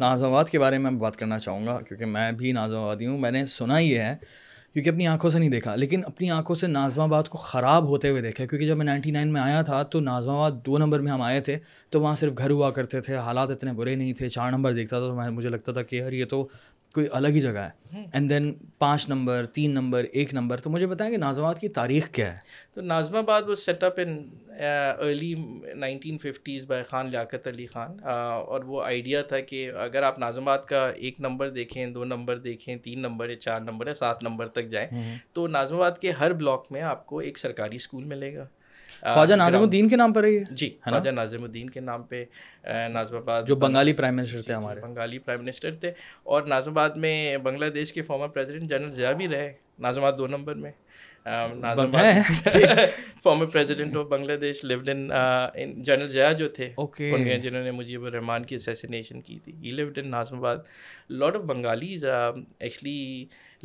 नाजाबाद के बारे में मैं बात करना चाहूँगा क्योंकि मैं भी नाजाबादी हूँ मैंने सुना ही है क्योंकि अपनी आंखों से नहीं देखा लेकिन अपनी आंखों से नाजमाबाद को ख़राब होते हुए देखा क्योंकि जब मैं नाइन्टी नाइन में आया था तो नाजमाबाद दो नंबर में हम आए थे तो वहाँ सिर्फ घर हुआ करते थे हालात इतने बुरे नहीं थे चार नंबर देखता था तो मैं मुझे लगता था कि यार ये तो कोई अलग ही जगह है एंड देन पाँच नंबर तीन नंबर एक नंबर तो मुझे बताएं कि नाजमाबाद की तारीख क्या है तो नाजमाबाद वो setup in early nineteen fifties by Khan Liaquat Ali Khan और वो आइडिया था कि अगर आप नाजमाबाद का एक नंबर देखें दो नंबर देखें तीन नंबर है चार नंबर है सात नंबर तक जाएँ हम्म। तो नाजमाबाद के हर ब्लॉक में आपको एक सरकारी स्कूल मिलेगा ख्वाजा नाजमुद्दीन के नाम पर रही है जी ख्वाजा नाजिमुद्दीन के नाम पे नाजमाबाद जो बंगाली प्राइम मिनिस्टर थे हमारे बंगाली प्राइम मिनिस्टर थे और नाजमाबाद में बांग्लादेश के फॉर्मर प्रेसिडेंट जनरल जिया भी रहे नाजमाबाद दो नंबर में Um, former president of Bangladesh lived in in general Zia जो थे okay. उनके जिन्होंने मुजीब रहमान की असैसिनेशन की थी ही lived in Nazimabad lot of Bengalis actually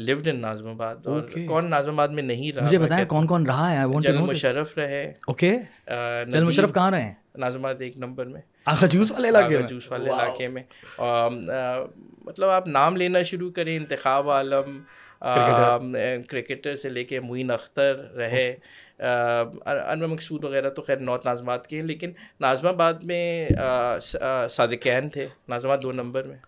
lived in Nazimabad और okay. कौन नाजमाबाद में नहीं रहा मुझे बताया कौन कौन रहा है जनरल मुशरफ रहे ओके जनरल मुशरफ कहाँ रहे नाजमाबाद एक नंबर में आगा जूस वाले इलाके में जूस वाले इलाके में um, uh, मतलब आप नाम लेना शुरू करें Intikhab Alam cricketer um, eh, से लेके मुइन अख्तर रहे uh, अनवर मकसूद वगैरह तो खैर नौत नाजमात के हैं लेकिन नाजमाबाद में uh, सदकैन uh, थे नाजमाबाद दो नंबर में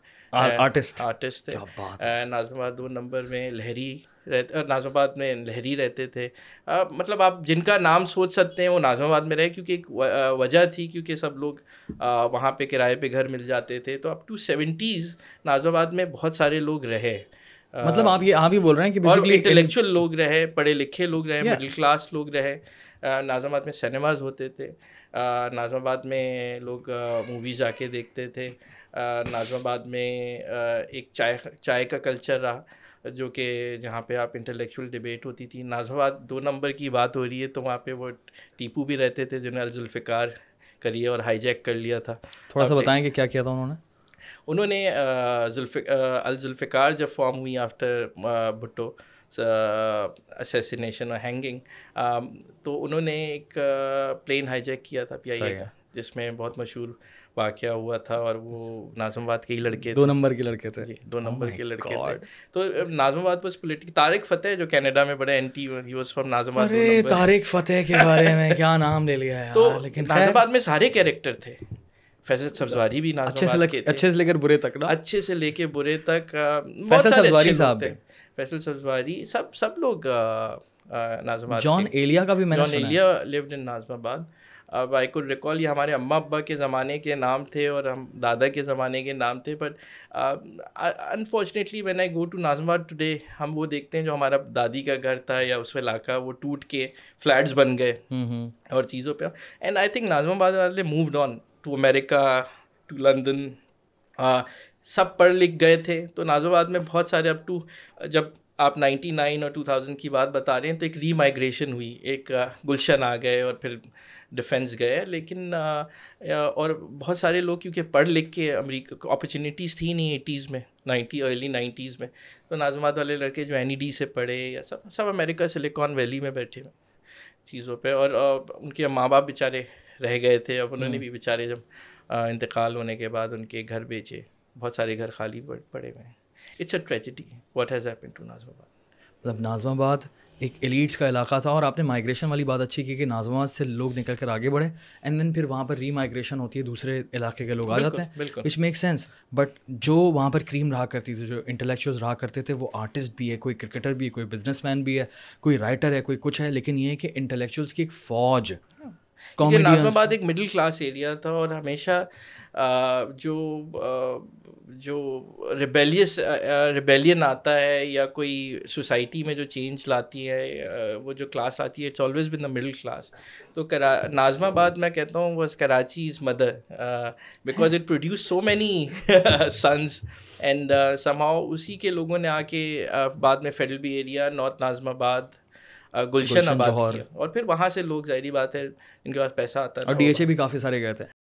आर्टिस्ट आर्टिस्ट थे नाजमाबाद दो नंबर में लहरी रहते नाजमाबाद में लहरी रहते थे आ, मतलब आप जिनका नाम सोच सकते हैं वो नाजमाबाद में रहे क्योंकि एक वजह थी क्योंकि सब लोग आ, वहाँ पे किराए पे घर मिल जाते थे तो अप टू सेवेंटीज़ नाजमाबाद में बहुत सारे लोग रहे मतलब आप ये आप ही बोल रहे हैं कि बेसिकली इंटेलेक्चुअल लोग रहे पढ़े लिखे लोग रहे मिडिल क्लास लोग रहे नाजामाबाद में सिनेमाज होते थे नाजमाबाद में लोग मूवीज़ आके देखते थे नाजमाबाद में एक चाय चाय का कल्चर रहा जो कि जहाँ पे आप इंटेलेक्चुअल डिबेट होती थी नाजामाबाद दो नंबर की बात हो रही है तो वहाँ पे वो टीपू भी रहते थे जिन्हें अलजुल्फ़िकार करिए और हाईजैक कर लिया था थोड़ा सा बताएं कि क्या किया था उन्होंने उन्होंने अलजुल्फ़िकार जब फॉर्म हुई आफ्टर भुट्टो असेसिनेशन और हैंगिंग तो उन्होंने एक प्लेन हाईजैक किया था पीआईए का जिसमें बहुत मशहूर वाक़ हुआ था और वो नाजमबाद के ही लड़के दो नंबर के लड़के थे दो नंबर oh के लड़के God. थे तो नाजमाबाद वॉज पोलिटिक तारिक फतेह जो कनाडा में बड़े anti he was from Nazimabad अरे तारिक फतेह के बारे में क्या नाम ले लिया है तो लेकिन नाजमवाद में सारे कैरेक्टर थे फैसल अच्छा, सब्जवारी भी नाजमा अच्छे से लग, अच्छे से लेकर बुरे तक ना अच्छे से लेके बुरे तक फैसल सब्जवारी साहब फैसल सब्जवारी सब सब लोग नाजमाबाद जॉन एलिया का भी मैंने जॉन एलिया लिव्ड इन नाजमाबाद अब आई कुड रिकॉल ये हमारे अम्मा अब्बा के ज़माने के नाम थे और हम दादा के ज़माने के नाम थे but unfortunately when I go to Nazimabad today हम वो देखते हैं जो हमारा दादी का घर था या उस इलाका वो टूट के फ्लैट्स बन गए हम्म, हम्म। और चीज़ों पे एंड आई थिंक नाजमाबाद वाले moved on to America to London सब पढ़ लिख गए थे तो नाजोबाद में बहुत सारे अब टू जब आप 99 और 2000 की बात बता रहे हैं तो एक री माइग्रेशन हुई एक गुलशन आ गए और फिर डिफेंस गए लेकिन और बहुत सारे लोग क्योंकि पढ़ लिख के अमेरिका को अपॉर्चुनिटीज़ थी नहीं एटीज़ में नाइन्टी अर्ली नाइन्टीज़ में तो नाजमात वाले लड़के जो एन e से पढ़े या सब सब अमेरिका सिलिकॉन वैली में बैठे हुए चीज़ों पे और उनके माँ बाप बेचारे रह गए थे अब उन्होंने हम्म। भी बेचारे जब इंतकाल होने के बाद उनके घर बेचे बहुत सारे घर खाली पड़े हुए हैं it's a tragedy what has happen to Nazimabad मतलब नाजमाबाद एक एलिट्स का इलाका था और आपने माइग्रेशन वाली बात अच्छी की कि नाजमाबाद से लोग निकल कर आगे बढ़े एंड देन फिर वहाँ पर री माइग्रेशन होती है दूसरे इलाके के लोग आ जाते हैं विच मेक सेंस बट जो वहाँ पर क्रीम रहा करती थी जो इंटेलेक्चुअल्स रहा करते थे वो आर्टिस्ट भी है कोई क्रिकेटर भी है कोई बिजनेस भी है कोई राइटर है कोई कुछ है लेकिन ये है कि इंटेलेक्चुअल्स की एक फ़ौज हाँ। क्योंकि नाजमाबाद एक मिडिल क्लास एरिया था और हमेशा जो जो रिबेलियस रिबेलियन आता है या कोई सोसाइटी में जो चेंज लाती है वो जो क्लास लाती है it's always been the middle class तो करा नाजमाबाद मैं कहता हूँ was Karachi is mother because it produce so many sons and समाओ उसी के लोगों ने आके uh, बाद में federal B area north Nazimabad Gulshan Abad और फिर वहाँ से लोग जाहिर बात है इनके पास पैसा आता है और डी भी काफ़ी सारे गए थे